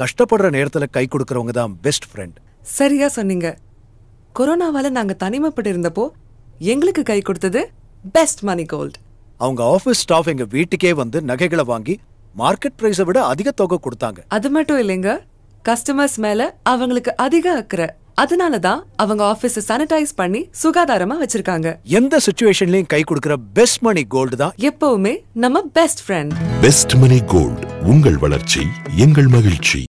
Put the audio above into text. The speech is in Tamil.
கஷ்டப்படுற நேரத்துல கை கொடுக்கறவங்க தான் பெஸ்ட் ஃப்ரெண்ட் சரியா சொன்னீங்க கொரோனாவால நாங்க தனிமைப்பட்டு இருந்தப்போ எங்களுக்கு கை கொடுத்தது பெஸ்ட் மணி கோல்ட் அவங்க ஆஃபீஸ் ஸ்டாஃப் எங்க வீட்டுக்கே வந்து நகைகளை வாங்கி மார்க்கெட் பிரைஸ விட அதிக தொகை கொடுத்தாங்க அது மட்டும் இல்லைங்க கஸ்டமர்ஸ் மேல அவங்களுக்கு அதிக அக்கறை அதனால தான் அவங்க ஆபீஸ் சானிடைஸ் பண்ணி சுகாதாரமா வச்சிருக்காங்க எந்த சுச்சுவேஷன்லயும் கை கொடுக்கற பெஸ்ட் மணி கோல்டு தான் எப்பவுமே நம்ம best friend best money gold உங்கள் வளர்ச்சி எங்கள் மகிழ்ச்சி